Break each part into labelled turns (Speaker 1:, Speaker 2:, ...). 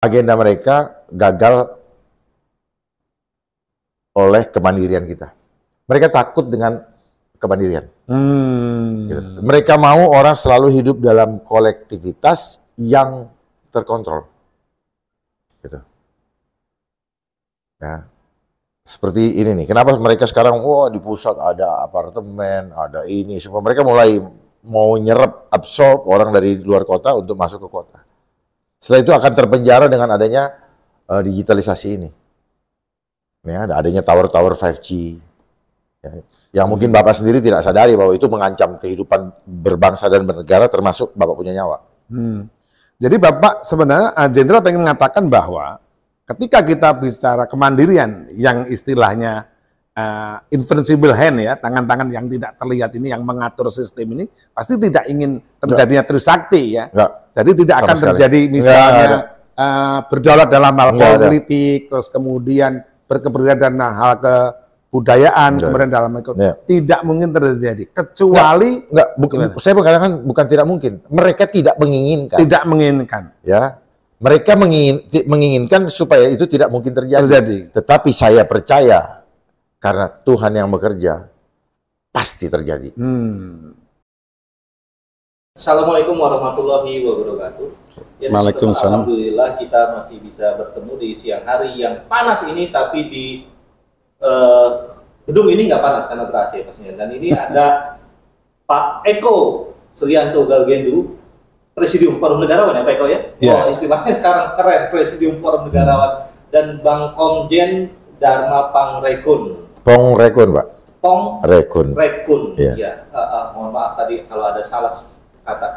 Speaker 1: agenda mereka gagal oleh kemandirian kita. Mereka takut dengan kemandirian. Hmm. Gitu. Mereka mau orang selalu hidup dalam kolektivitas yang terkontrol. Gitu. Ya. Seperti ini nih. Kenapa mereka sekarang wah di pusat ada apartemen, ada ini semua. Mereka mulai mau nyerap absorb orang dari luar kota untuk masuk ke kota. Setelah itu akan terpenjara dengan adanya uh, digitalisasi ini. Ya, adanya tower-tower 5G. Ya, yang mungkin Bapak sendiri tidak sadari bahwa itu mengancam kehidupan berbangsa dan bernegara termasuk Bapak punya nyawa.
Speaker 2: Hmm. Jadi Bapak sebenarnya eh, Jenderal pengen mengatakan bahwa ketika kita bicara kemandirian yang istilahnya uh, invincible hand ya, tangan-tangan yang tidak terlihat ini yang mengatur sistem ini pasti tidak ingin terjadinya trisakti ya. Nggak. Jadi tidak akan sekali. terjadi misalnya uh, eh, berdaulat dalam hal politik, terus kemudian berkeberadaan dalam hal kebudayaan budayaan kemudian dalam ekonomi ya. tidak mungkin terjadi kecuali enggak, enggak bukan saya mengatakan
Speaker 1: bukan tidak mungkin mereka tidak menginginkan tidak menginginkan ya mereka mengingin, menginginkan supaya itu tidak mungkin terjadi. terjadi tetapi saya percaya karena Tuhan yang bekerja pasti terjadi hmm.
Speaker 3: Assalamualaikum warahmatullahi wabarakatuh. Ya, Waalaikumsalam. Alhamdulillah kita masih bisa bertemu di siang hari yang panas ini, tapi di uh, gedung ini nggak panas karena ber ya, pastinya. Dan ini ada Pak Eko Srianto Galgendu, Presidium Forum Negarawan ya Pak Eko ya. Yeah. Oh, istilahnya sekarang keren Presidium Forum Negarawan dan Bang Komjen Dharma Pangrekun.
Speaker 1: Pangrekun Pak. Pong Rekun.
Speaker 3: Rekun. Yeah. Iya. Iya. Ya. Uh, uh, mohon maaf tadi kalau ada salah kata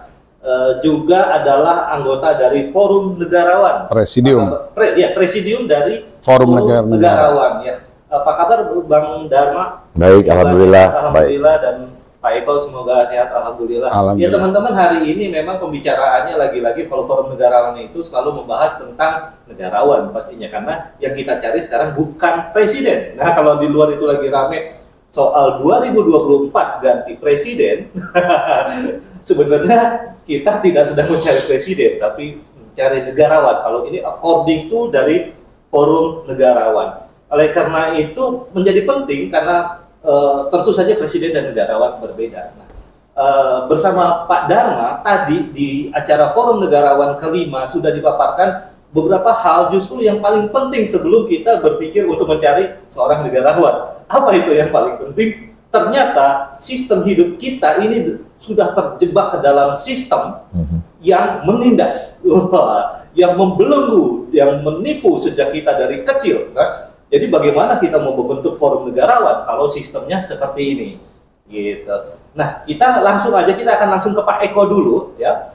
Speaker 3: e, juga adalah anggota dari Forum Negarawan. Presidium. pre, ya, presidium dari
Speaker 1: Forum, Forum Negara Negarawan.
Speaker 3: Ya. Apa kabar Bang Dharma?
Speaker 1: Baik, Siapa? alhamdulillah. Alhamdulillah
Speaker 3: baik. dan Pak Eko semoga sehat alhamdulillah. Ya, alhamdulillah. Ya teman-teman hari ini memang pembicaraannya lagi-lagi kalau forum negarawan itu selalu membahas tentang negarawan pastinya karena yang kita cari sekarang bukan presiden. Nah, kalau di luar itu lagi rame soal 2024 ganti presiden. sebenarnya kita tidak sedang mencari presiden, tapi mencari negarawan. Kalau ini according to dari forum negarawan. Oleh karena itu menjadi penting karena e, tentu saja presiden dan negarawan berbeda. Nah, e, bersama Pak Dharma tadi di acara forum negarawan kelima sudah dipaparkan beberapa hal justru yang paling penting sebelum kita berpikir untuk mencari seorang negarawan. Apa itu yang paling penting? Ternyata sistem hidup kita ini sudah terjebak ke dalam sistem mm-hmm. yang menindas, yang membelenggu, yang menipu sejak kita dari kecil. Kan? Jadi bagaimana kita mau membentuk forum negarawan kalau sistemnya seperti ini? Gitu. Nah, kita langsung aja kita akan langsung ke Pak Eko dulu ya.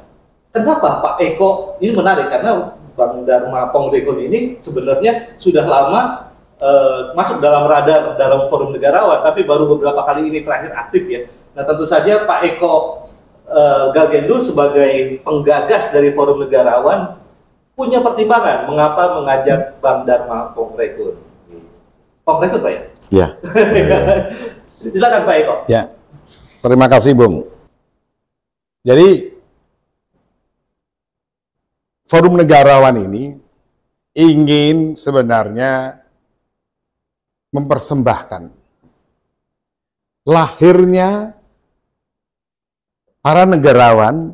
Speaker 3: Kenapa Pak Eko ini menarik karena Bang Dharma Pongreko ini sebenarnya sudah lama uh, masuk dalam radar dalam forum negarawan, tapi baru beberapa kali ini terakhir aktif ya. Nah tentu saja Pak Eko uh, Galgendu sebagai penggagas dari Forum Negarawan punya pertimbangan mengapa mengajak hmm. Bang Dharma Pongrekun. Pongrekun Pak ya? Ya. Silakan Pak Eko.
Speaker 2: Ya. Terima kasih Bung. Jadi Forum Negarawan ini ingin sebenarnya mempersembahkan lahirnya para negarawan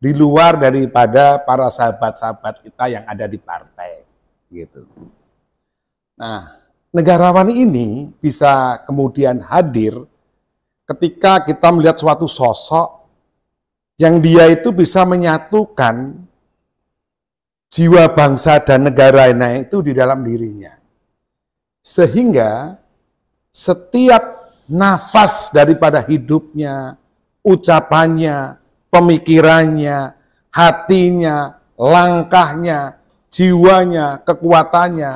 Speaker 2: di luar daripada para sahabat-sahabat kita yang ada di partai gitu. Nah, negarawan ini bisa kemudian hadir ketika kita melihat suatu sosok yang dia itu bisa menyatukan jiwa bangsa dan negara ini itu di dalam dirinya. Sehingga setiap nafas daripada hidupnya, ucapannya, pemikirannya, hatinya, langkahnya, jiwanya, kekuatannya,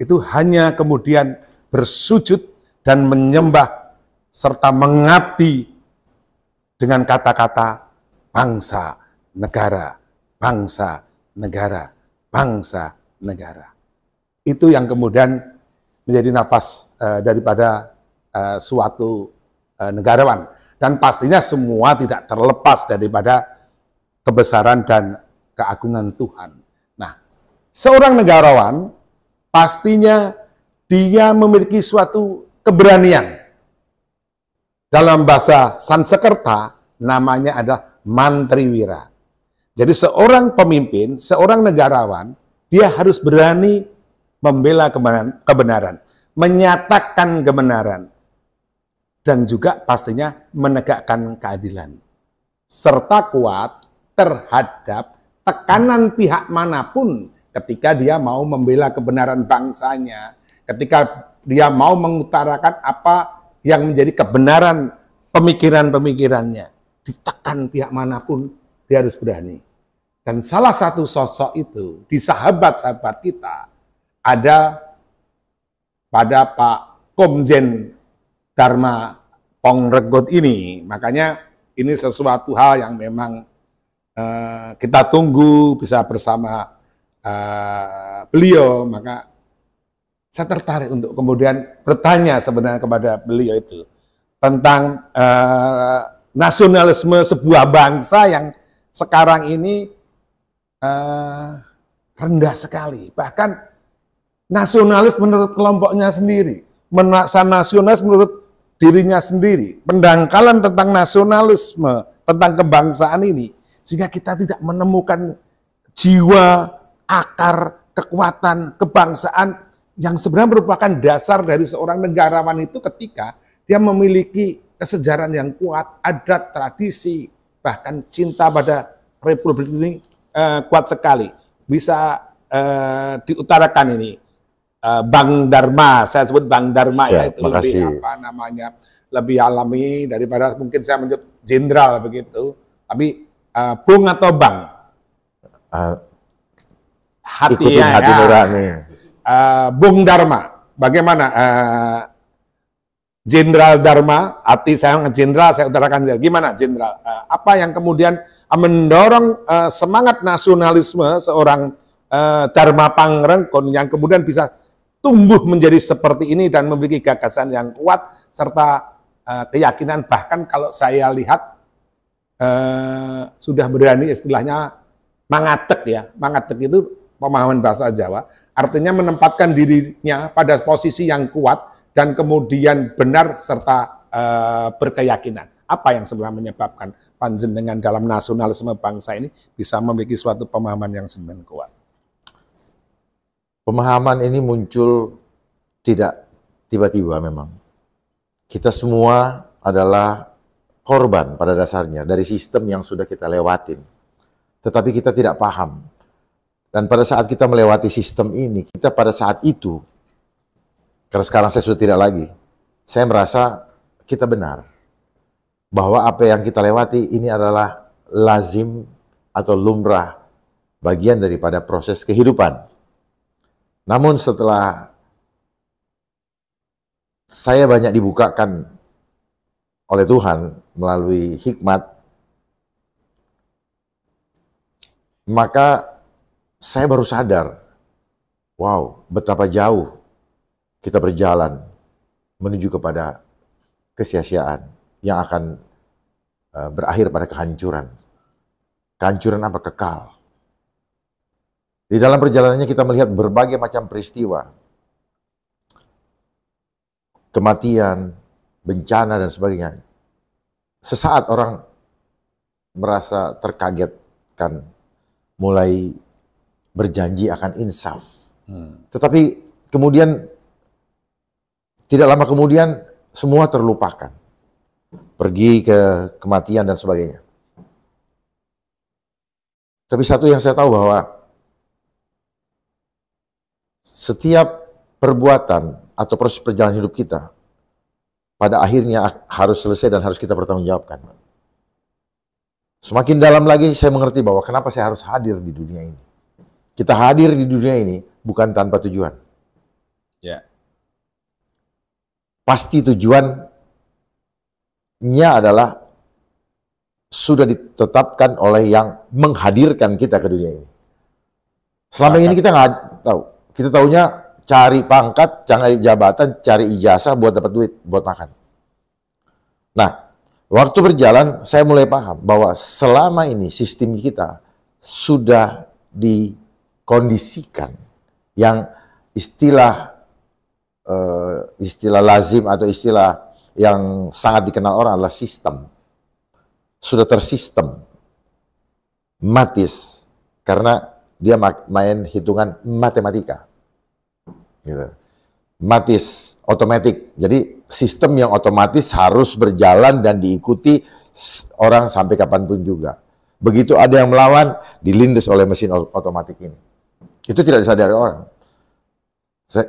Speaker 2: itu hanya kemudian bersujud dan menyembah serta mengabdi dengan kata-kata bangsa, negara, bangsa, negara, bangsa, negara. Itu yang kemudian menjadi nafas uh, daripada uh, suatu uh, negarawan. Dan pastinya semua tidak terlepas daripada kebesaran dan keagungan Tuhan. Nah, seorang negarawan pastinya dia memiliki suatu keberanian. Dalam bahasa Sansekerta namanya adalah mantriwira. Jadi seorang pemimpin, seorang negarawan, dia harus berani membela kebenaran, kebenaran menyatakan kebenaran, dan juga pastinya menegakkan keadilan. Serta kuat terhadap tekanan pihak manapun ketika dia mau membela kebenaran bangsanya, ketika dia mau mengutarakan apa yang menjadi kebenaran pemikiran-pemikirannya. Ditekan pihak manapun, dia harus berani. Dan salah satu sosok itu di sahabat-sahabat kita ada pada Pak Komjen Dharma Pongregot ini. Makanya ini sesuatu hal yang memang uh, kita tunggu bisa bersama uh, beliau. Maka saya tertarik untuk kemudian bertanya sebenarnya kepada beliau itu tentang uh, nasionalisme sebuah bangsa yang sekarang ini uh, rendah sekali. Bahkan nasionalis menurut kelompoknya sendiri, menaksa nasionalis menurut dirinya sendiri, pendangkalan tentang nasionalisme, tentang kebangsaan ini, sehingga kita tidak menemukan jiwa, akar, kekuatan, kebangsaan yang sebenarnya merupakan dasar dari seorang negarawan itu ketika dia memiliki kesejarahan yang kuat, adat, tradisi, bahkan cinta pada Republik ini eh, kuat sekali. Bisa eh, diutarakan ini. Eh, Bang Dharma. Saya sebut Bang Dharma ya, Siap, ya itu makasih. lebih apa namanya lebih alami daripada mungkin saya menyebut jenderal begitu. Tapi uh, Bung atau Bang?
Speaker 1: Uh, hati
Speaker 2: ya, nurani. Uh, Bung Dharma, bagaimana? Uh, Jenderal Dharma, hati saya jenderal, saya utarakan gimana jenderal? Uh, apa yang kemudian mendorong uh, semangat nasionalisme seorang Dharma Pangrengkon yang kemudian bisa tumbuh menjadi seperti ini dan memiliki gagasan yang kuat serta uh, keyakinan bahkan kalau saya lihat uh, sudah berani istilahnya mangatek ya. Mangatek itu pemahaman bahasa Jawa, artinya menempatkan dirinya pada posisi yang kuat dan kemudian benar serta uh, berkeyakinan. Apa yang sebenarnya menyebabkan panjenengan dalam nasionalisme bangsa ini bisa memiliki suatu pemahaman yang sebenarnya kuat?
Speaker 1: Pemahaman ini muncul tidak tiba-tiba memang. Kita semua adalah korban pada dasarnya dari sistem yang sudah kita lewatin. Tetapi kita tidak paham. Dan pada saat kita melewati sistem ini, kita pada saat itu, karena sekarang saya sudah tidak lagi, saya merasa kita benar. Bahwa apa yang kita lewati ini adalah lazim atau lumrah bagian daripada proses kehidupan. Namun setelah saya banyak dibukakan oleh Tuhan melalui hikmat, maka saya baru sadar, wow, betapa jauh kita berjalan menuju kepada kesia-siaan yang akan eh, berakhir pada kehancuran. Kehancuran apa? Kekal. Di dalam perjalanannya kita melihat berbagai macam peristiwa. Kematian, bencana dan sebagainya. Sesaat orang merasa terkagetkan, mulai berjanji akan insaf. Hmm. Tetapi kemudian tidak lama kemudian semua terlupakan. Pergi ke kematian dan sebagainya. Tapi satu yang saya tahu bahwa setiap perbuatan atau proses perjalanan hidup kita pada akhirnya harus selesai dan harus kita pertanggungjawabkan. Semakin dalam lagi saya mengerti bahwa kenapa saya harus hadir di dunia ini. Kita hadir di dunia ini bukan tanpa tujuan. Ya. Pasti tujuannya adalah sudah ditetapkan oleh yang menghadirkan kita ke dunia ini. Selama ini kita nggak tahu kita tahunya cari pangkat, cari jabatan, cari ijazah buat dapat duit, buat makan. Nah, waktu berjalan saya mulai paham bahwa selama ini sistem kita sudah dikondisikan yang istilah uh, istilah lazim atau istilah yang sangat dikenal orang adalah sistem. Sudah tersistem. Matis. Karena dia main hitungan matematika. Gitu. Otomatis, otomatis. Jadi sistem yang otomatis harus berjalan dan diikuti orang sampai kapanpun juga. Begitu ada yang melawan, dilindes oleh mesin otomatis ini. Itu tidak disadari orang.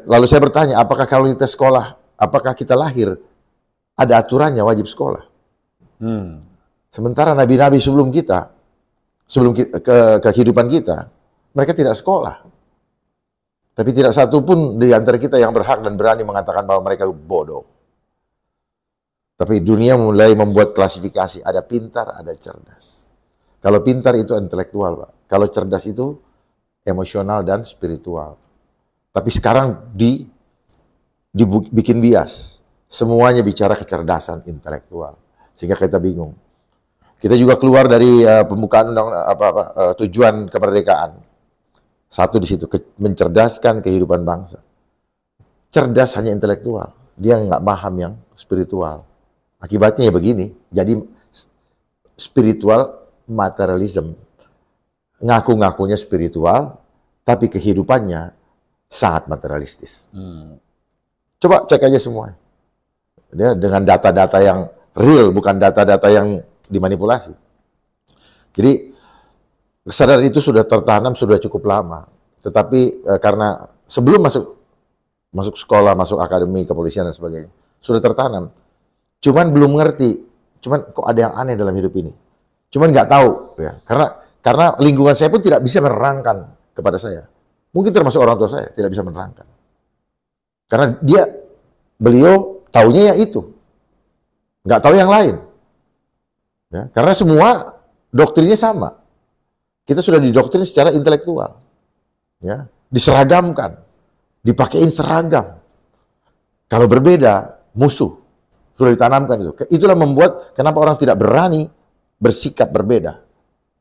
Speaker 1: lalu saya bertanya, apakah kalau kita sekolah, apakah kita lahir, ada aturannya wajib sekolah? Hmm. Sementara nabi-nabi sebelum kita, sebelum ke, kehidupan kita, mereka tidak sekolah. Tapi tidak satu pun di antara kita yang berhak dan berani mengatakan bahwa mereka bodoh. Tapi dunia mulai membuat klasifikasi, ada pintar, ada cerdas. Kalau pintar itu intelektual, Pak. Kalau cerdas itu emosional dan spiritual. Tapi sekarang di dibikin bias. Semuanya bicara kecerdasan intelektual. Sehingga kita bingung. Kita juga keluar dari uh, pembukaan undang apa, apa uh, tujuan kemerdekaan satu di situ mencerdaskan kehidupan bangsa. Cerdas hanya intelektual, dia nggak paham yang spiritual. Akibatnya ya begini. Jadi spiritual materialism. Ngaku-ngakunya spiritual, tapi kehidupannya sangat materialistis. Hmm. Coba cek aja semua. ya, dengan data-data yang real, bukan data-data yang dimanipulasi. Jadi kesadaran itu sudah tertanam sudah cukup lama. Tetapi e, karena sebelum masuk masuk sekolah, masuk akademi kepolisian dan sebagainya, sudah tertanam. Cuman belum ngerti, cuman kok ada yang aneh dalam hidup ini. Cuman nggak tahu ya, karena karena lingkungan saya pun tidak bisa menerangkan kepada saya. Mungkin termasuk orang tua saya tidak bisa menerangkan. Karena dia beliau taunya ya itu. Nggak tahu yang lain. Ya, karena semua doktrinnya sama. Kita sudah didoktrin secara intelektual. Ya, diseragamkan, dipakein seragam. Kalau berbeda, musuh. Sudah ditanamkan itu. Itulah membuat kenapa orang tidak berani bersikap berbeda.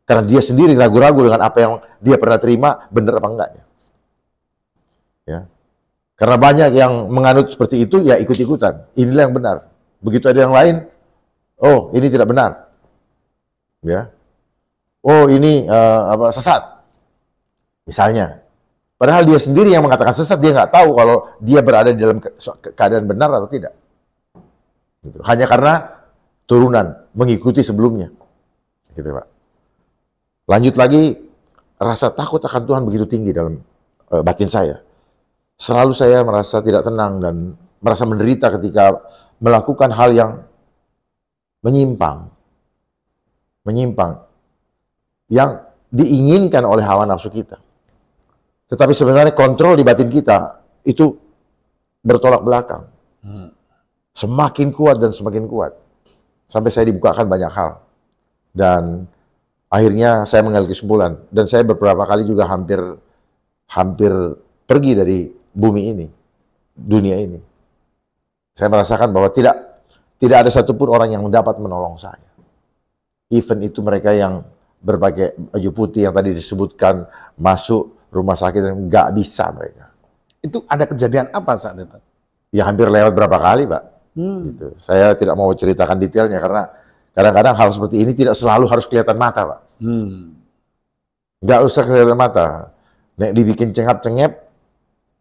Speaker 1: Karena dia sendiri ragu-ragu dengan apa yang dia pernah terima, benar apa enggaknya. Ya. Karena banyak yang menganut seperti itu, ya ikut-ikutan. Inilah yang benar. Begitu ada yang lain, oh ini tidak benar. Ya, oh ini uh, apa sesat misalnya padahal dia sendiri yang mengatakan sesat dia nggak tahu kalau dia berada di dalam ke keadaan benar atau tidak gitu. hanya karena turunan mengikuti sebelumnya gitu pak lanjut lagi rasa takut akan Tuhan begitu tinggi dalam uh, batin saya selalu saya merasa tidak tenang dan merasa menderita ketika melakukan hal yang menyimpang menyimpang yang diinginkan oleh hawa nafsu kita. Tetapi sebenarnya kontrol di batin kita itu bertolak belakang. Hmm. Semakin kuat dan semakin kuat. Sampai saya dibukakan banyak hal. Dan akhirnya saya mengalami kesimpulan. Dan saya beberapa kali juga hampir hampir pergi dari bumi ini, dunia ini. Saya merasakan bahwa tidak tidak ada satupun orang yang dapat menolong saya. Even itu mereka yang berbagai baju putih yang tadi disebutkan masuk rumah sakit yang nggak bisa mereka.
Speaker 2: Itu ada kejadian apa saat itu?
Speaker 1: Ya hampir lewat berapa kali, Pak. Hmm. Gitu. Saya tidak mau ceritakan detailnya karena kadang-kadang hal seperti ini tidak selalu harus kelihatan mata, Pak. Hmm. Nggak usah kelihatan mata. Nek dibikin cengap-cengep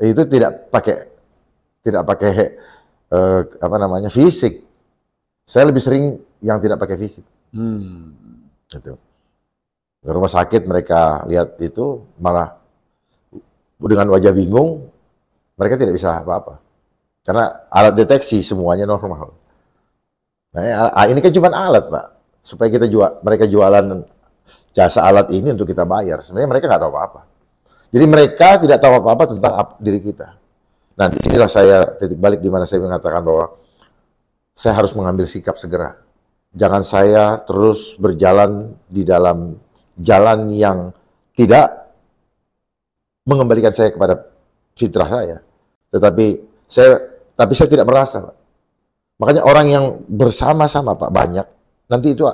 Speaker 1: itu tidak pakai tidak pakai eh, apa namanya fisik. Saya lebih sering yang tidak pakai fisik. Hmm. Gitu rumah sakit mereka lihat itu malah dengan wajah bingung mereka tidak bisa apa-apa karena alat deteksi semuanya normal. Nah, ya, ini kan cuma alat pak supaya kita jual mereka jualan jasa alat ini untuk kita bayar. Sebenarnya mereka nggak tahu apa-apa. Jadi mereka tidak tahu apa-apa tentang diri kita. Nah, disinilah saya titik balik di mana saya mengatakan bahwa saya harus mengambil sikap segera. Jangan saya terus berjalan di dalam jalan yang tidak mengembalikan saya kepada fitrah saya. Tetapi saya tapi saya tidak merasa, Pak. Makanya orang yang bersama-sama, Pak, banyak. Nanti itu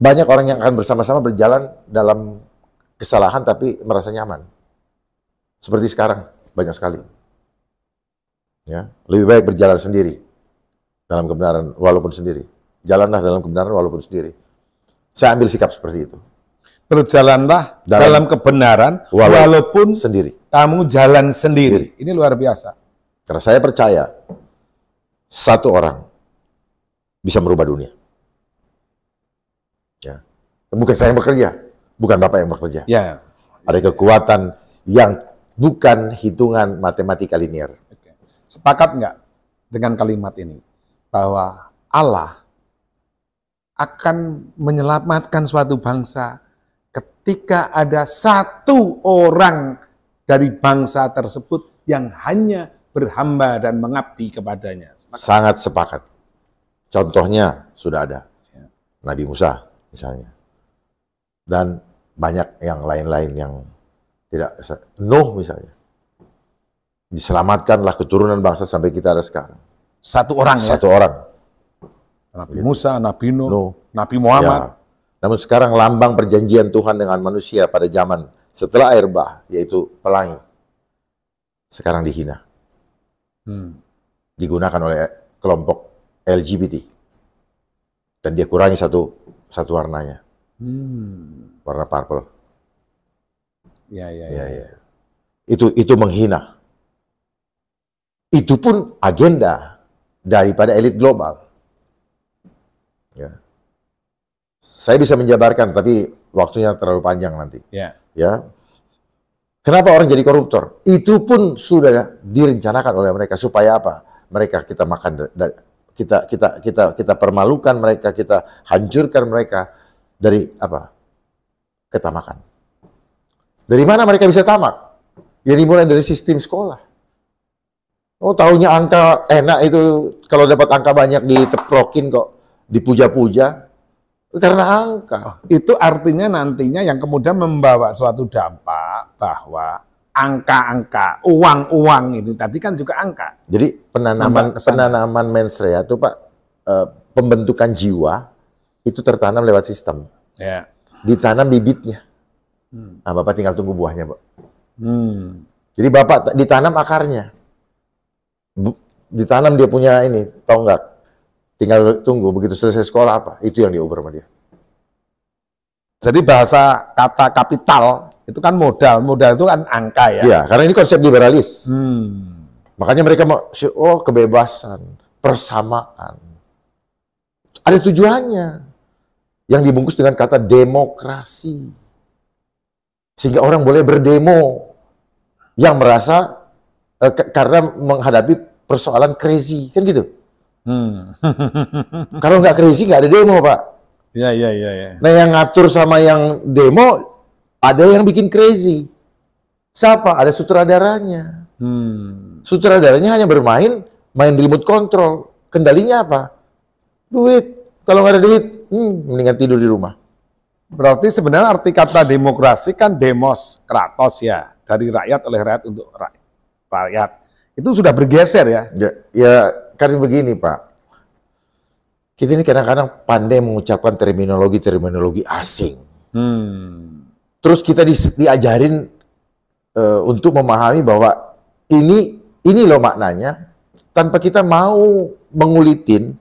Speaker 1: banyak orang yang akan bersama-sama berjalan dalam kesalahan tapi merasa nyaman. Seperti sekarang, banyak sekali. Ya, lebih baik berjalan sendiri dalam kebenaran walaupun sendiri. Jalanlah dalam kebenaran walaupun sendiri. Saya ambil sikap seperti itu
Speaker 2: berjalanlah
Speaker 1: dalam, dalam kebenaran walaupun, walaupun sendiri. Kamu jalan sendiri. Diri. Ini luar biasa. Karena saya percaya satu orang bisa merubah dunia. Ya. Bukan saya yang bekerja, bukan Bapak yang bekerja. Ya. Ada kekuatan yang bukan hitungan matematika linier. Oke. Sepakat nggak dengan kalimat ini? Bahwa Allah
Speaker 2: akan menyelamatkan suatu bangsa ketika ada satu orang dari bangsa tersebut yang hanya berhamba dan mengabdi kepadanya.
Speaker 1: Sepakat. Sangat sepakat. Contohnya sudah ada. Ya. Nabi Musa misalnya. Dan banyak yang lain-lain yang tidak Nuh misalnya. Diselamatkanlah keturunan bangsa sampai kita ada sekarang. Satu orang ya? Satu ya? orang. Nabi Musa, Nabi Nuh, Nuh. Nabi Muhammad. Ya namun sekarang lambang perjanjian Tuhan dengan manusia pada zaman setelah air bah, yaitu pelangi, sekarang dihina. Hmm. Digunakan oleh kelompok LGBT. Dan dia kurangi satu satu warnanya. Hmm. Warna purple. Ya ya, ya, ya, ya. Itu itu menghina. Itu pun agenda daripada elit global. Ya. Saya bisa menjabarkan, tapi waktunya terlalu panjang nanti. Ya. ya. Kenapa orang jadi koruptor? Itu pun sudah direncanakan oleh mereka supaya apa? Mereka kita makan, kita kita kita kita permalukan mereka, kita hancurkan mereka dari apa? Ketamakan. Dari mana mereka bisa tamak? Ya dimulai dari sistem sekolah. Oh, tahunya angka enak itu kalau dapat angka banyak diteprokin kok, dipuja-puja. Karena angka. Oh.
Speaker 2: Itu artinya nantinya yang kemudian membawa suatu dampak bahwa angka-angka, uang-uang ini tadi kan juga angka.
Speaker 1: Jadi penanaman penanaman mensrea itu Pak e, pembentukan jiwa itu tertanam lewat sistem. Ya. Ditanam bibitnya. Hmm. Nah, Bapak tinggal tunggu buahnya, Pak. Hmm. Jadi Bapak ditanam akarnya. Bu, ditanam dia punya ini tonggak Tinggal tunggu begitu selesai sekolah apa. Itu yang diobrol sama dia.
Speaker 2: Jadi bahasa kata kapital itu kan modal,
Speaker 1: modal itu kan angka ya. Iya, karena ini konsep liberalis. Hmm. Makanya mereka mau oh kebebasan, persamaan. Ada tujuannya. Yang dibungkus dengan kata demokrasi. Sehingga orang boleh berdemo yang merasa eh, karena menghadapi persoalan crazy, kan gitu. Hmm. Kalau nggak crazy nggak ada demo pak. Iya iya iya. Ya. Nah yang ngatur sama yang demo ada yang bikin crazy. Siapa? Ada sutradaranya. Hmm. Sutradaranya hanya bermain main remote control. Kendalinya apa? Duit. Kalau nggak ada duit, hmm, mendingan tidur di rumah.
Speaker 2: Berarti sebenarnya arti kata demokrasi kan demos, kratos ya. Dari rakyat oleh rakyat untuk rakyat. Itu
Speaker 1: sudah bergeser ya? Ya, ya karena begini Pak, kita ini kadang-kadang pandai mengucapkan terminologi-terminologi asing. Hmm. Terus kita di, diajarin uh, untuk memahami bahwa ini ini loh maknanya, tanpa kita mau mengulitin,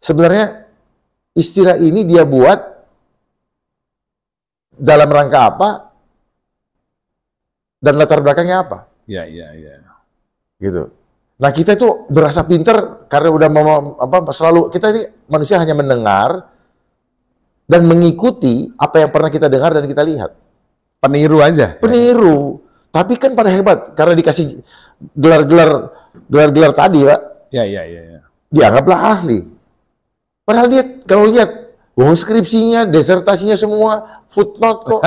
Speaker 1: sebenarnya istilah ini dia buat dalam rangka apa dan latar belakangnya apa. Iya, iya, iya. Gitu. Nah kita itu berasa pinter karena udah mau apa selalu kita ini manusia hanya mendengar dan mengikuti apa yang pernah kita dengar dan kita lihat. Peniru aja. Peniru. Tapi kan pada hebat karena dikasih gelar-gelar gelar-gelar tadi, Pak.
Speaker 2: Ya, ya, ya, ya.
Speaker 1: Dianggaplah ahli. Padahal dia kalau lihat oh, skripsinya, desertasinya semua footnote kok.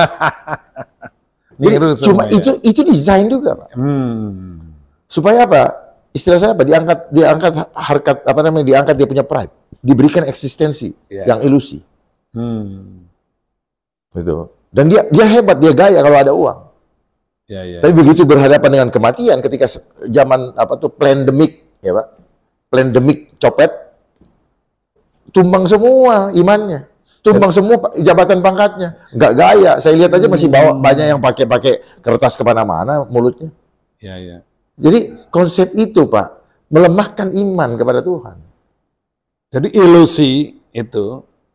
Speaker 1: Jadi, cuma ya. itu itu desain juga, Pak. Hmm. Supaya apa? istilah saya apa diangkat diangkat harkat apa namanya diangkat dia punya pride diberikan eksistensi yeah. yang ilusi hmm. gitu dan dia dia hebat dia gaya kalau ada uang yeah, yeah. Tapi begitu berhadapan dengan kematian ketika zaman apa tuh pandemik ya pak, pandemik copet, tumbang semua imannya, tumbang semua jabatan pangkatnya, nggak gaya. Saya lihat aja masih bawa hmm. banyak yang pakai-pakai kertas kemana-mana mulutnya. Ya ya. Jadi konsep itu Pak, melemahkan iman kepada Tuhan.
Speaker 2: Jadi ilusi itu,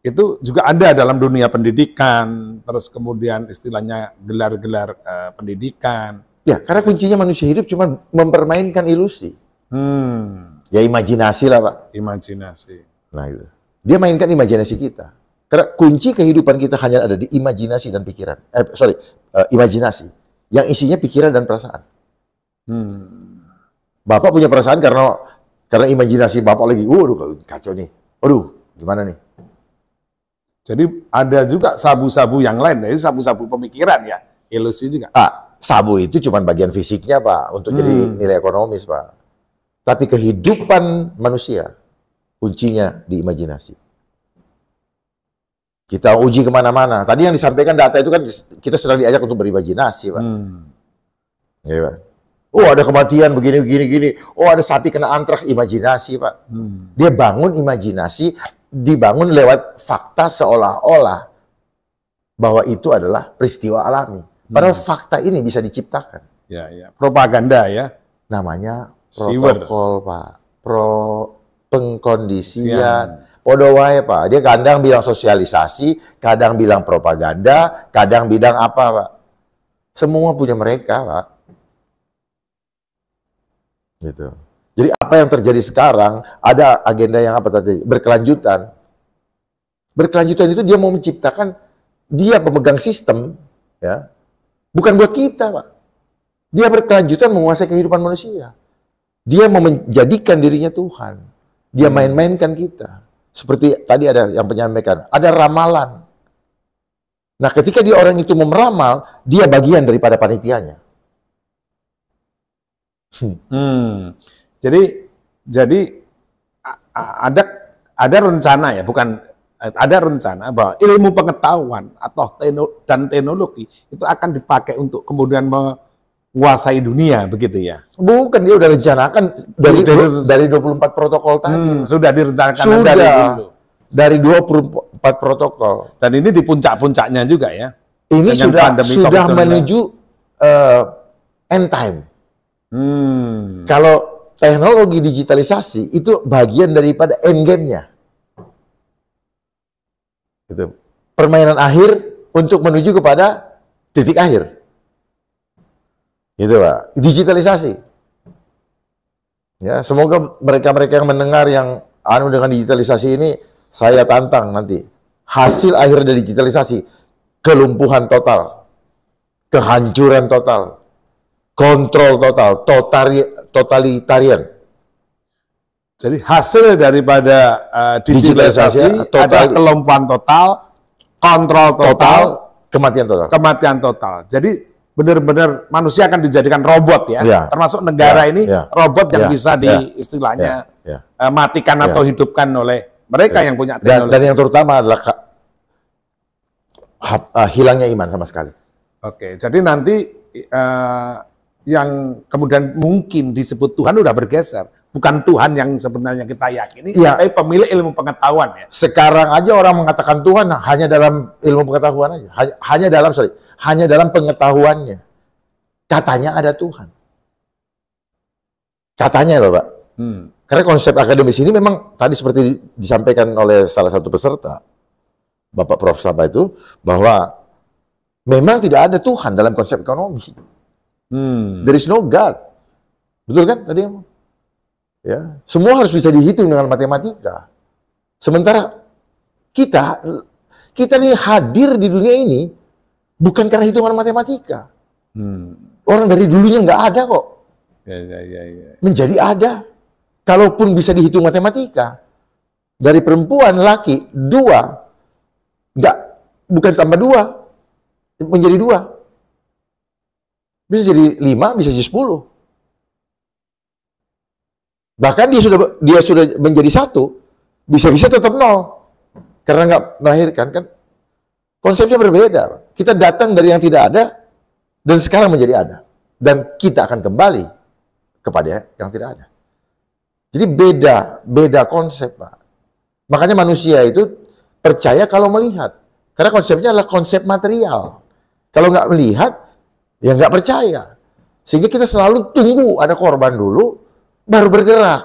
Speaker 2: itu juga ada dalam dunia pendidikan, terus kemudian istilahnya gelar-gelar uh, pendidikan.
Speaker 1: Ya, karena kuncinya manusia hidup cuma mempermainkan ilusi. Hmm. Ya imajinasi lah Pak. Imajinasi. Nah itu. Dia mainkan imajinasi kita. Karena kunci kehidupan kita hanya ada di imajinasi dan pikiran. Eh, sorry, uh, imajinasi. Yang isinya pikiran dan perasaan. Hmm. Bapak punya perasaan karena karena imajinasi bapak lagi, waduh kacau nih, waduh gimana nih? Jadi ada juga sabu-sabu yang lain, jadi sabu-sabu pemikiran ya, ilusi juga. Pak, sabu itu cuma bagian fisiknya pak, untuk hmm. jadi nilai ekonomis pak. Tapi kehidupan manusia, kuncinya di imajinasi. Kita uji kemana-mana. Tadi yang disampaikan data itu kan kita sedang diajak untuk berimajinasi pak. Hmm. Ya, pak. Oh ada kematian begini begini gini. Oh ada sapi kena antraks imajinasi pak. Hmm. Dia bangun imajinasi dibangun lewat fakta seolah-olah bahwa itu adalah peristiwa alami. Padahal hmm. fakta ini bisa diciptakan. Ya ya propaganda ya. Namanya protokol Siwer. pak. Pro pengkondisian. Podowai pak. Dia kadang bilang sosialisasi, kadang bilang propaganda, kadang bilang apa pak. Semua punya mereka pak. Gitu. Jadi apa yang terjadi sekarang, ada agenda yang apa tadi? Berkelanjutan. Berkelanjutan itu dia mau menciptakan, dia pemegang sistem, ya bukan buat kita, Pak. Dia berkelanjutan menguasai kehidupan manusia. Dia mau menjadikan dirinya Tuhan. Dia hmm. main-mainkan kita. Seperti tadi ada yang menyampaikan, ada ramalan. Nah, ketika dia orang itu memeramal, dia bagian daripada panitianya. Hmm. hmm. Jadi jadi
Speaker 2: ada ada rencana ya, bukan ada rencana bahwa ilmu pengetahuan atau teno, dan teknologi itu akan dipakai untuk kemudian menguasai dunia begitu ya. Bukan dia sudah rencanakan dari dari, dari 24 protokol tadi. Hmm, sudah direncanakan sudah. dari dulu. Dari 24 protokol. Dan ini di puncak-puncaknya
Speaker 1: juga ya. Ini sudah sudah menuju uh, end time Hmm. Kalau teknologi digitalisasi itu bagian daripada endgame-nya. Itu permainan akhir untuk menuju kepada titik akhir. Gitu Pak, digitalisasi. Ya, semoga mereka-mereka yang mendengar yang anu dengan digitalisasi ini saya tantang nanti. Hasil akhir dari digitalisasi kelumpuhan total, kehancuran total, kontrol total, totali, totalitarian. Jadi hasil
Speaker 2: daripada uh, digitalisasi, total, ada kelompokan total, kontrol total, total, kematian total. Kematian total. Jadi benar-benar manusia akan dijadikan robot ya, ya. termasuk negara ya. ini ya. robot yang ya. bisa ya, di ya. istilahnya ya. Ya. Uh, matikan ya. atau
Speaker 1: hidupkan oleh mereka ya. yang punya teknologi. Dan, dan yang terutama adalah ha, ha, uh, eh, hilangnya iman sama sekali. Oke,
Speaker 2: jadi nanti uh, yang kemudian mungkin disebut Tuhan udah bergeser. Bukan Tuhan yang sebenarnya kita yakini, ya. tapi
Speaker 1: pemilik ilmu pengetahuan ya. Sekarang aja orang mengatakan Tuhan hanya dalam ilmu pengetahuan aja, hanya, hanya dalam sorry, hanya dalam pengetahuannya. Katanya ada Tuhan. Katanya loh Pak. Hmm. Karena konsep akademis ini memang tadi seperti disampaikan oleh salah satu peserta, Bapak Prof. Siapa itu, bahwa memang tidak ada Tuhan dalam konsep ekonomi. Hmm. There is no God. Betul kan tadi Ya, semua harus bisa dihitung dengan matematika. Sementara kita kita ini hadir di dunia ini bukan karena hitungan matematika. Hmm. Orang dari dulunya nggak ada kok.
Speaker 2: Ya, ya, ya, ya.
Speaker 1: Menjadi ada. Kalaupun bisa dihitung matematika. Dari perempuan, laki, dua. Nggak, bukan tambah dua. Menjadi dua. Bisa jadi 5, bisa jadi 10. Bahkan dia sudah dia sudah menjadi satu, bisa-bisa tetap nol. Karena nggak melahirkan kan. Konsepnya berbeda. Kita datang dari yang tidak ada dan sekarang menjadi ada. Dan kita akan kembali kepada yang tidak ada. Jadi beda, beda konsep, Pak. Makanya manusia itu percaya kalau melihat. Karena konsepnya adalah konsep material. Kalau nggak melihat, Ya nggak percaya. Sehingga kita selalu tunggu ada korban dulu, baru bergerak.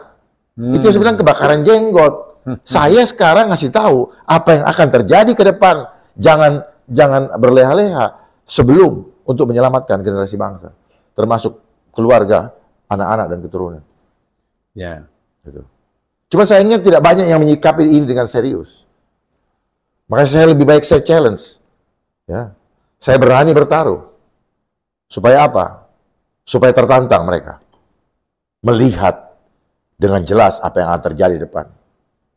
Speaker 1: Hmm. Itu yang kebakaran jenggot. Saya sekarang ngasih tahu apa yang akan terjadi ke depan. Jangan jangan berleha-leha sebelum untuk menyelamatkan generasi bangsa, termasuk keluarga, anak-anak dan keturunan.
Speaker 2: Ya. Gitu.
Speaker 1: Cuma sayangnya tidak banyak yang menyikapi ini dengan serius. Makanya saya lebih baik saya challenge. Ya. Saya berani bertaruh. Supaya apa? Supaya tertantang mereka. Melihat dengan jelas apa yang akan terjadi di depan.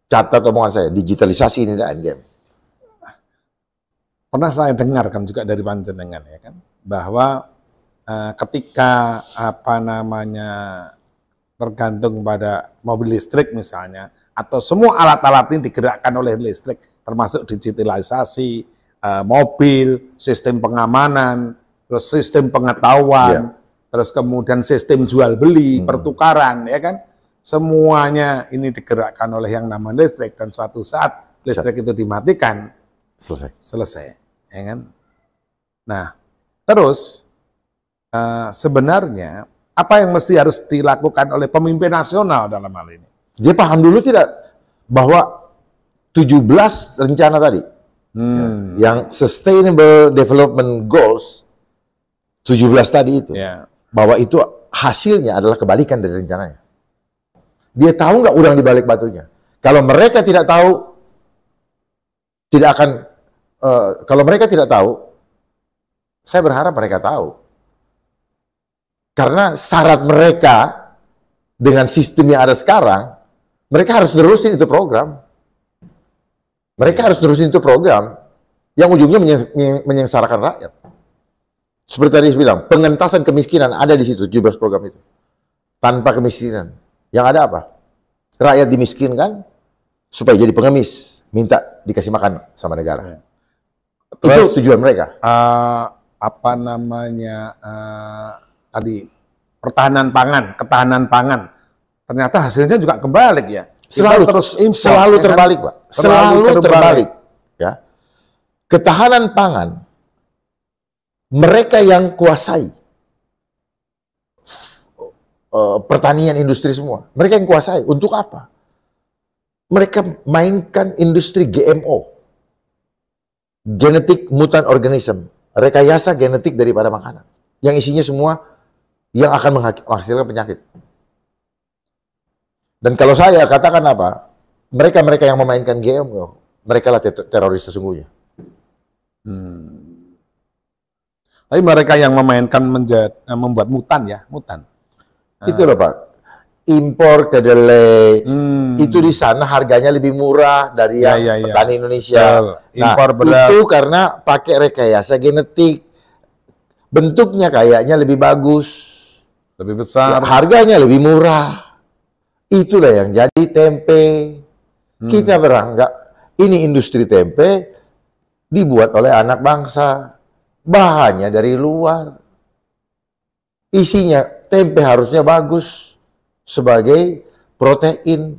Speaker 1: Catat omongan saya, digitalisasi ini tidak endgame.
Speaker 2: Pernah saya dengarkan juga dari panjenengan ya kan, bahwa uh, ketika apa namanya tergantung pada mobil listrik misalnya, atau semua alat-alat ini digerakkan oleh listrik, termasuk digitalisasi, uh, mobil, sistem pengamanan, terus sistem pengetahuan, yeah. terus kemudian sistem jual beli, hmm. pertukaran, ya kan? Semuanya ini digerakkan oleh yang namanya listrik dan suatu saat listrik itu dimatikan, selesai. Selesai, ya kan? Nah, terus uh, sebenarnya
Speaker 1: apa yang mesti harus
Speaker 2: dilakukan oleh pemimpin nasional dalam hal ini?
Speaker 1: Dia paham dulu tidak bahwa 17 rencana tadi hmm. Ya, yang sustainable development goals 17 tadi itu. Yeah. Bahwa itu hasilnya adalah kebalikan dari rencananya. Dia tahu nggak udang di balik batunya. Kalau mereka tidak tahu, tidak akan. Uh, kalau mereka tidak tahu, saya berharap mereka tahu. Karena syarat mereka dengan sistem yang ada sekarang, mereka harus nerusin itu program. Mereka harus nerusin itu program yang ujungnya menyengsarakan rakyat. Seperti tadi saya bilang, pengentasan kemiskinan ada di situ 17 program itu. Tanpa kemiskinan. Yang ada apa? Rakyat dimiskinkan supaya jadi pengemis, minta dikasih makan sama negara. Ya. Terus, itu tujuan mereka.
Speaker 2: Uh, apa namanya uh, tadi pertahanan pangan, ketahanan pangan. Ternyata hasilnya juga kebalik ya. Selalu terus import, selalu terbalik, ya kan? Pak. Selalu, selalu terbalik. terbalik.
Speaker 1: Ya. Ketahanan pangan mereka yang kuasai eh, pertanian industri semua. Mereka yang kuasai untuk apa? Mereka mainkan industri GMO. genetik mutan organism, rekayasa genetik daripada makanan. Yang isinya semua yang akan menghasilkan penyakit. Dan kalau saya katakan apa? Mereka-mereka yang memainkan GMO, mereka lah teroris sesungguhnya. Hmm.
Speaker 2: Tapi mereka yang memainkan menjad, eh, membuat mutan ya, mutan.
Speaker 1: Itu loh Pak. Impor kedelai hmm. itu di sana harganya lebih murah dari ya, yang ya, ya. petani ya. Indonesia. Nah, impor beras. Itu karena pakai rekayasa genetik. Bentuknya kayaknya lebih bagus. Lebih besar. Ya, harganya lebih murah. Itulah yang jadi tempe. Hmm. Kita beranggap ini industri tempe dibuat oleh anak bangsa bahannya dari luar. Isinya tempe harusnya bagus sebagai protein.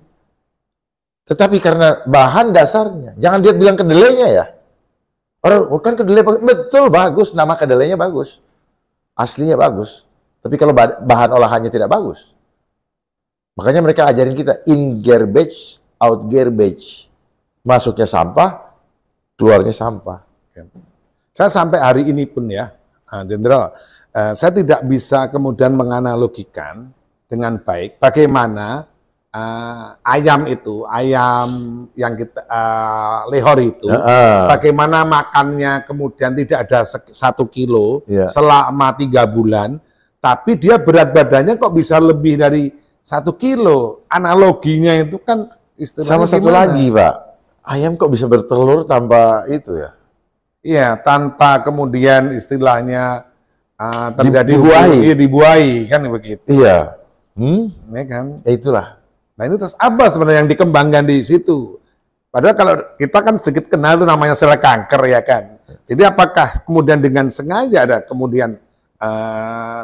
Speaker 1: Tetapi karena bahan dasarnya, jangan dia bilang kedelainya ya. Orang oh kan kedelai betul bagus, nama kedelainya bagus. Aslinya bagus. Tapi kalau bahan olahannya tidak bagus. Makanya mereka ajarin kita in garbage, out garbage. Masuknya sampah, keluarnya sampah.
Speaker 2: Saya sampai hari ini pun ya, eh, Jenderal, eh, saya tidak bisa kemudian menganalogikan dengan baik bagaimana uh, ayam itu, ayam yang kita uh, lehor itu, ya, uh. bagaimana makannya kemudian tidak ada satu kilo ya. selama tiga bulan, tapi dia berat badannya kok bisa lebih dari satu kilo. Analoginya itu kan istilahnya sama satu lagi,
Speaker 1: Pak. Ayam kok bisa bertelur tanpa itu ya?
Speaker 2: Iya, tanpa kemudian istilahnya uh, terjadi dibuahi. Iya, dibuai kan begitu. Iya. Hmm? hmm? Ya kan? Ya itulah. Nah ini terus apa sebenarnya yang dikembangkan di situ? Padahal kalau kita kan sedikit kenal itu namanya sel kanker ya kan. Jadi apakah kemudian dengan sengaja ada kemudian uh,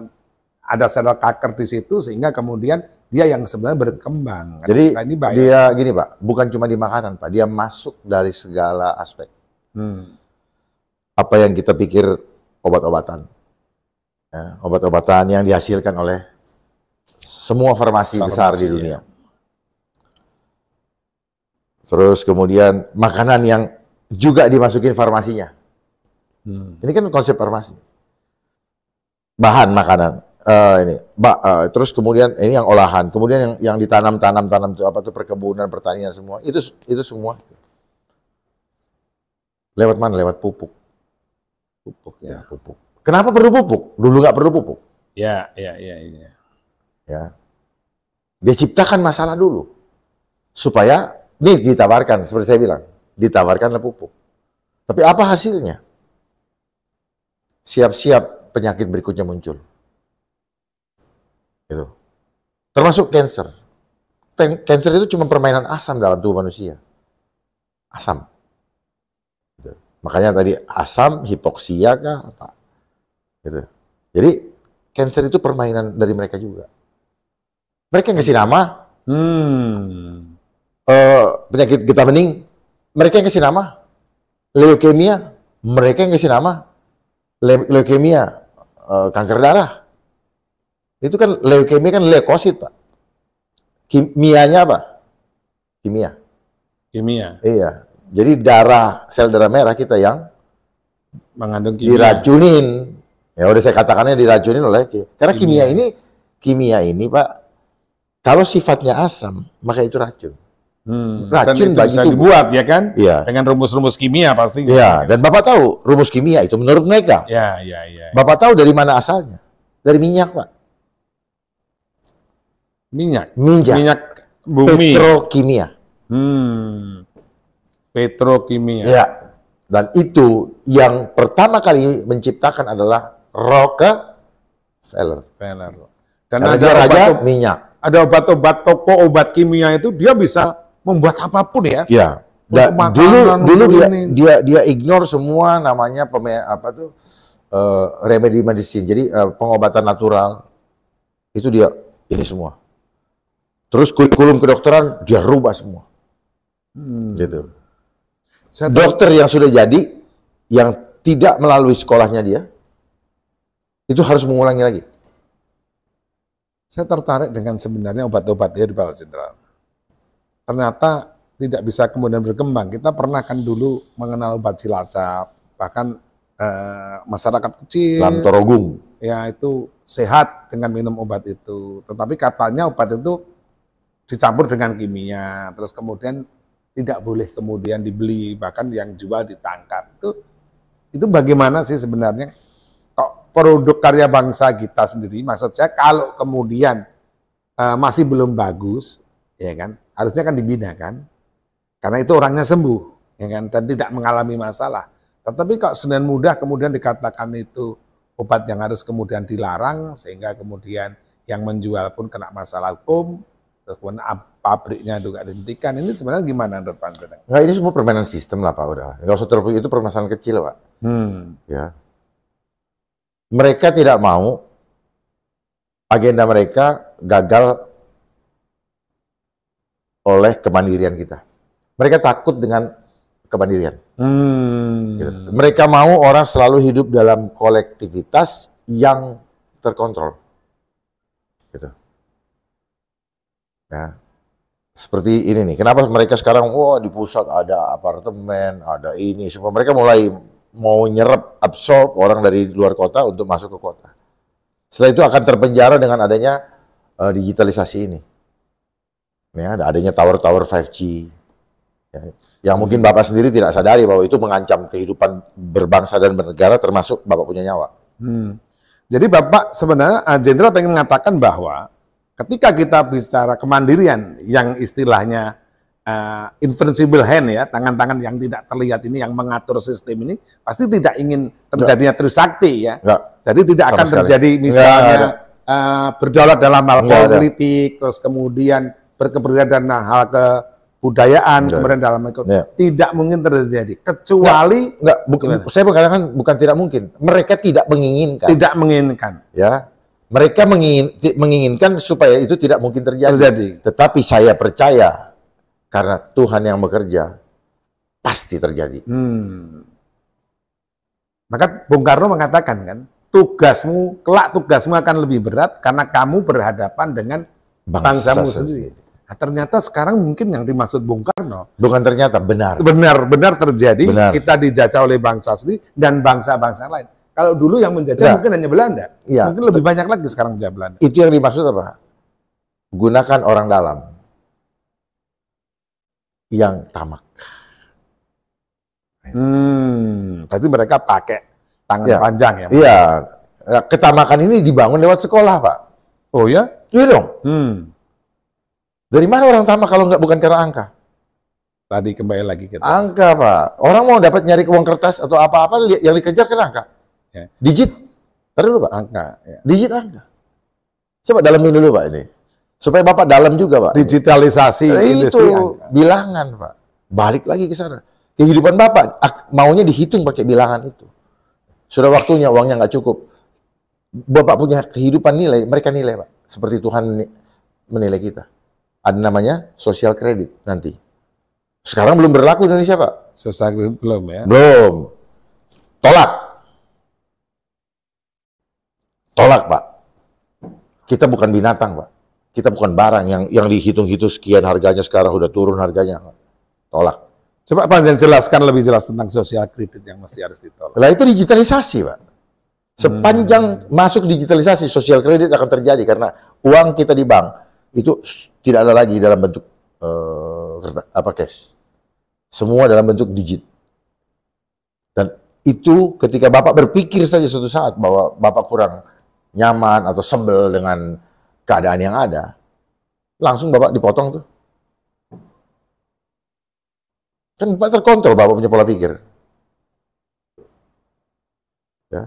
Speaker 2: ada sel kanker
Speaker 1: di situ sehingga kemudian dia yang sebenarnya berkembang. Jadi nah, ini dia gini pak, bukan cuma di makanan pak, dia masuk dari segala aspek. Hmm apa yang kita pikir obat-obatan. Ya, obat-obatan yang dihasilkan oleh semua farmasi, farmasi besar di ya. dunia. Ya. Terus kemudian makanan yang juga dimasukin farmasinya. Hmm. Ini kan konsep farmasi. Bahan makanan. Uh, ini, ba, uh, terus kemudian ini yang olahan, kemudian yang yang ditanam tanam tanam itu apa tuh perkebunan pertanian semua itu itu semua lewat mana lewat pupuk Pupuk ya. ya pupuk. Kenapa perlu pupuk? Dulu nggak perlu pupuk. Ya, ya, ya, ya. Ya. Dia ciptakan masalah dulu supaya ini ditawarkan seperti saya bilang, ditawarkanlah pupuk. Tapi apa hasilnya? Siap-siap penyakit berikutnya muncul. Itu Termasuk cancer. Cancer itu cuma permainan asam dalam tubuh manusia. Asam. Makanya tadi asam, hipoksia kah apa. Gitu. Jadi cancer itu permainan dari mereka juga. Mereka yang kasih nama hmm. uh, penyakit getah bening, mereka yang kasih nama leukemia, mereka yang kasih nama le leukemia uh, kanker darah. Itu kan leukemia kan leukosit, Pak. Kimianya apa? Kimia. Kimia. Iya. Jadi darah sel darah merah kita yang mengandung kimia. diracunin. Ya udah saya katakannya diracunin oleh karena kimia, kimia ini kimia ini Pak kalau sifatnya asam maka itu racun. Hmm, racun bagi bisa tubuh. dibuat ya kan? Iya. Dengan rumus-rumus kimia pasti. Iya. Dan bapak tahu rumus kimia itu menurut mereka. Iya iya iya. Ya. Bapak tahu dari mana asalnya? Dari minyak pak. Minyak. Minyak. Minyak bumi. Petrokimia. Hmm. Petrokimia. Ya. Dan itu yang pertama kali menciptakan adalah Rockefeller. Feller. Dan Karena
Speaker 2: ada obat, raja obat,
Speaker 1: minyak. Ada obat-obat toko obat kimia itu dia bisa membuat apapun ya. Iya. Da, makanan, dulu dulu dia, dia dia ignore semua namanya peme, apa tuh uh, remedi medicine. Jadi uh, pengobatan natural itu dia ini semua. Terus kurikulum kedokteran dia rubah semua. Hmm. Gitu. Saya dokter yang sudah jadi yang tidak melalui sekolahnya dia itu harus mengulangi lagi.
Speaker 2: Saya tertarik dengan sebenarnya obat-obat herbal jenderal. Ternyata tidak bisa kemudian berkembang. Kita pernah kan dulu mengenal obat cilacap, bahkan eh, masyarakat kecil. Lantorogung. Ya itu sehat dengan minum obat itu. Tetapi katanya obat itu dicampur dengan kimia, terus kemudian tidak boleh kemudian dibeli bahkan yang jual ditangkap itu itu bagaimana sih sebenarnya kok produk karya bangsa kita sendiri maksud saya kalau kemudian uh, masih belum bagus ya kan harusnya kan dibina kan karena itu orangnya sembuh ya kan dan tidak mengalami masalah tetapi kok senen mudah kemudian dikatakan itu obat yang harus kemudian dilarang sehingga kemudian yang menjual pun kena masalah hukum kemudian pabriknya juga dihentikan. Ini sebenarnya gimana menurut Panjenengan?
Speaker 1: Nah, ini semua permainan sistem lah Pak udah. Enggak usah terlalu itu permasalahan kecil Pak. Hmm. Ya. Mereka tidak mau agenda mereka gagal oleh kemandirian kita. Mereka takut dengan kemandirian. Hmm. Gitu. Mereka mau orang selalu hidup dalam kolektivitas yang terkontrol. Ya. Seperti ini nih. Kenapa mereka sekarang wah di pusat ada apartemen, ada ini semua mereka mulai mau nyerap absorb orang dari luar kota untuk masuk ke kota. Setelah itu akan terpenjara dengan adanya uh, digitalisasi ini. Ya, adanya tower-tower 5G. Ya, yang mungkin Bapak sendiri tidak sadari bahwa itu mengancam kehidupan berbangsa dan bernegara termasuk Bapak punya nyawa. Hmm. Jadi Bapak sebenarnya eh, Jenderal pengen mengatakan bahwa
Speaker 2: ketika kita bicara kemandirian yang istilahnya uh, invincible hand ya, tangan-tangan yang tidak terlihat ini yang mengatur sistem ini pasti tidak ingin terjadinya trisakti ya. Nggak. Jadi tidak Sama akan sekali. terjadi misalnya enggak, Uh, eh, berdaulat dalam hal Nggak, politik, terus kemudian berkeberadaan dalam hal ke budayaan kemudian dalam ekonomi ya. tidak mungkin terjadi kecuali nggak enggak bukan saya mengatakan bukan tidak mungkin mereka tidak menginginkan tidak menginginkan
Speaker 1: ya mereka mengingin, menginginkan supaya itu tidak mungkin terjadi. terjadi. Tetapi saya percaya karena Tuhan yang bekerja pasti terjadi. Hmm. Maka
Speaker 2: Bung Karno mengatakan kan, tugasmu kelak tugasmu akan lebih berat karena kamu berhadapan dengan Bangsa bangsamu sendiri. Nah, ternyata sekarang mungkin yang dimaksud Bung Karno
Speaker 1: bukan ternyata benar. Benar benar terjadi benar. kita
Speaker 2: dijajah oleh bangsa sendiri dan bangsa-bangsa lain. Kalau dulu yang menjajah nah, mungkin hanya Belanda.
Speaker 1: Ya, Mungkin lebih banyak lagi sekarang menjajah Belanda. Itu yang dimaksud apa? Gunakan orang dalam yang tamak. Hmm, tapi mereka pakai tangan ya. panjang ya. Iya. Ya, ketamakan ini dibangun lewat sekolah, Pak. Oh ya? Iya dong. Hmm. Dari mana orang tamak kalau nggak bukan karena angka? Tadi kembali lagi kita. Angka, Pak. Orang mau dapat nyari uang kertas atau apa-apa yang dikejar karena angka. Ya. Digit, terus dulu Pak, angka. Ya. Digit angka. Coba dalamin dulu Pak ini. Supaya Bapak dalam juga Pak. Digitalisasi nah, itu angka. bilangan Pak. Balik lagi ke sana. Kehidupan Bapak maunya dihitung pakai bilangan itu. Sudah waktunya uangnya nggak cukup. Bapak punya kehidupan nilai, mereka nilai Pak. Seperti Tuhan menilai kita. Ada namanya sosial kredit nanti. Sekarang belum berlaku di Indonesia Pak. Sosial kredit belum ya? Belum. Tolak tolak, Pak. Kita bukan binatang, Pak. Kita bukan barang yang yang dihitung-hitung sekian harganya sekarang sudah turun harganya. Tolak. Coba Panjen jelaskan lebih jelas tentang sosial kredit
Speaker 2: yang mesti harus ditolak.
Speaker 1: Lah itu digitalisasi, Pak. Sepanjang hmm. masuk digitalisasi, sosial kredit akan terjadi karena uang kita di bank itu tidak ada lagi dalam bentuk uh, apa cash. Semua dalam bentuk digit. Dan itu ketika Bapak berpikir saja suatu saat bahwa Bapak kurang nyaman atau sebel dengan keadaan yang ada, langsung Bapak dipotong tuh. Kan Bapak terkontrol Bapak punya pola pikir. Ya.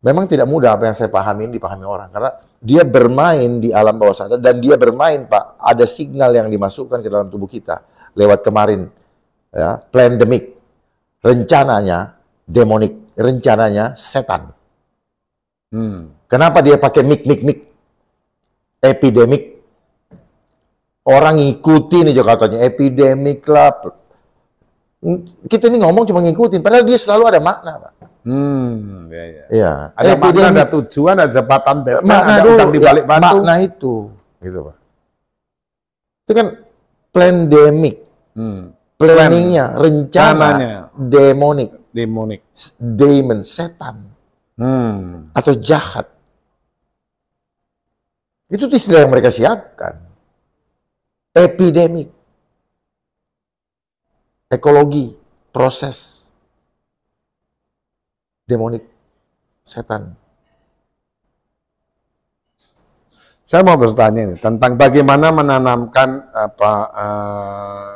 Speaker 1: Memang tidak mudah apa yang saya pahami ini dipahami orang karena dia bermain di alam bawah sadar dan dia bermain Pak ada signal yang dimasukkan ke dalam tubuh kita lewat kemarin ya pandemic rencananya demonik rencananya setan. Hmm. Kenapa dia pakai mik mik mik? Epidemik. Orang ngikutin nih katanya epidemik lah. Hmm, kita ini ngomong cuma ngikutin, padahal dia selalu ada makna, Pak. Hmm, ya, ya. ya. Ada epidemik. makna,
Speaker 2: ada tujuan, ada jabatan, ada makna ada dulu, di iya, balik ya, Makna
Speaker 1: itu, gitu Pak. Itu kan pandemic. Hmm. Planningnya, rencana, Cananya. demonik. Demonik. Demon, setan. Hmm. Atau jahat itu istilah yang mereka siapkan. Epidemik. Ekologi, proses. Demonik, setan.
Speaker 2: Saya mau bertanya nih tentang bagaimana menanamkan apa uh,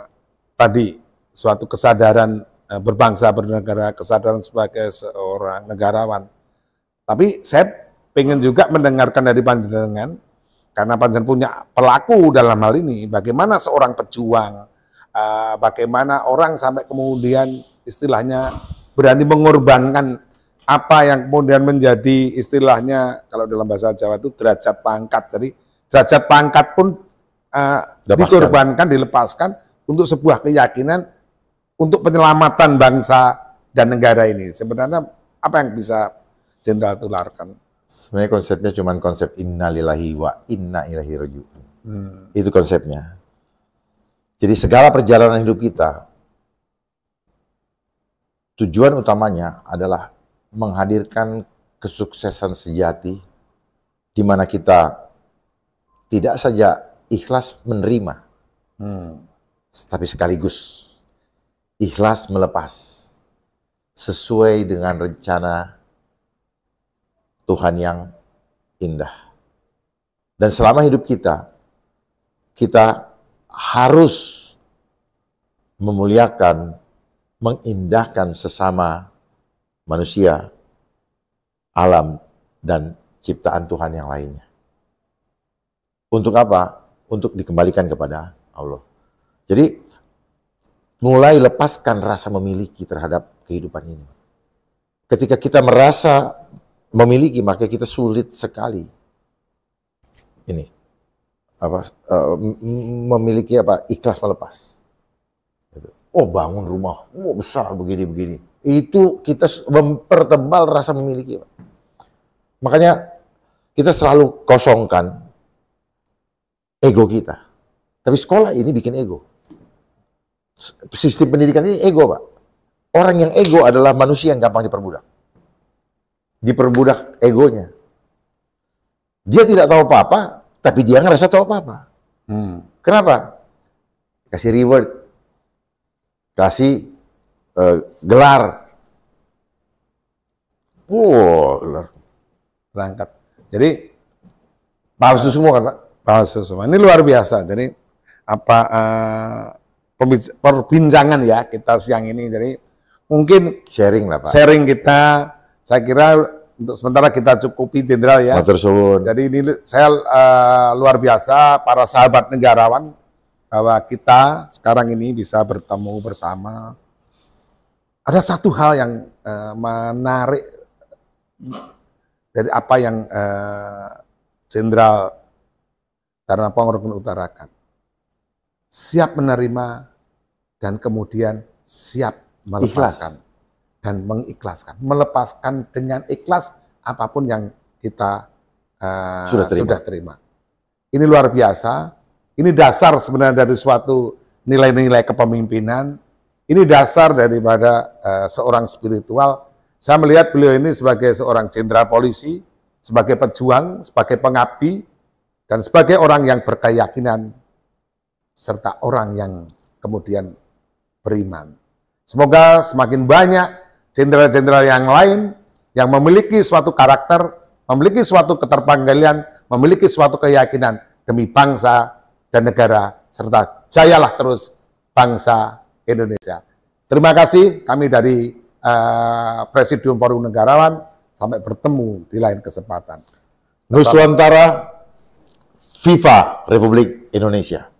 Speaker 2: tadi suatu kesadaran uh, berbangsa bernegara, kesadaran sebagai seorang negarawan. Tapi saya ingin juga mendengarkan dari panjenengan karena Panjen punya pelaku dalam hal ini, bagaimana seorang pejuang, uh, bagaimana orang sampai kemudian istilahnya berani mengorbankan apa yang kemudian menjadi istilahnya kalau dalam bahasa Jawa itu derajat pangkat. Jadi derajat pangkat pun uh, dikorbankan, dilepaskan untuk sebuah keyakinan untuk penyelamatan bangsa dan negara ini. Sebenarnya apa yang bisa Jenderal tularkan?
Speaker 1: Sebenarnya konsepnya cuma konsep innalillahi wa inna ilahi rajiun. Hmm. Itu konsepnya. Jadi segala perjalanan hidup kita tujuan utamanya adalah menghadirkan kesuksesan sejati di mana kita tidak saja ikhlas menerima, hmm. tapi sekaligus ikhlas melepas sesuai dengan rencana Tuhan yang indah. Dan selama hidup kita, kita harus memuliakan, mengindahkan sesama manusia, alam, dan ciptaan Tuhan yang lainnya. Untuk apa? Untuk dikembalikan kepada Allah. Jadi, mulai lepaskan rasa memiliki terhadap kehidupan ini. Ketika kita merasa memiliki maka kita sulit sekali ini apa uh, memiliki apa ikhlas melepas. Gitu. Oh bangun rumah, oh besar begini begini. Itu kita mempertebal rasa memiliki. Pak. Makanya kita selalu kosongkan ego kita. Tapi sekolah ini bikin ego. Sistem pendidikan ini ego, Pak. Orang yang ego adalah manusia yang gampang diperbudak diperbudak egonya. Dia tidak tahu apa-apa, tapi dia ngerasa tahu apa-apa. Hmm. Kenapa? Kasih reward, kasih uh, gelar. Wow, gelar. Jadi palsu semua
Speaker 2: kan Pak? Palsu semua. Ini luar biasa. Jadi apa uh, perbincangan ya kita siang ini. Jadi mungkin sharing lah Pak. Sharing kita saya kira untuk sementara kita cukupi Jenderal ya. Jadi ini saya uh, luar biasa para sahabat negarawan bahwa kita sekarang ini bisa bertemu bersama. Ada satu hal yang uh, menarik dari apa yang eh, Jenderal uh, karena Pongrekun utarakan. Siap menerima dan kemudian siap melepaskan dan mengikhlaskan, melepaskan dengan ikhlas apapun yang kita uh, sudah, terima. sudah terima. Ini luar biasa. Ini dasar sebenarnya dari suatu nilai-nilai kepemimpinan. Ini dasar daripada uh, seorang spiritual. Saya melihat beliau ini sebagai seorang jenderal polisi, sebagai pejuang, sebagai pengabdi, dan sebagai orang yang berkeyakinan serta orang yang kemudian beriman. Semoga semakin banyak jenderal-jenderal yang lain yang memiliki suatu karakter, memiliki suatu keterpanggilan, memiliki suatu keyakinan demi bangsa dan negara, serta jayalah terus bangsa Indonesia. Terima kasih kami dari uh, Presidium Forum Negarawan, sampai bertemu di lain kesempatan.
Speaker 1: Nuswantara FIFA Republik Indonesia.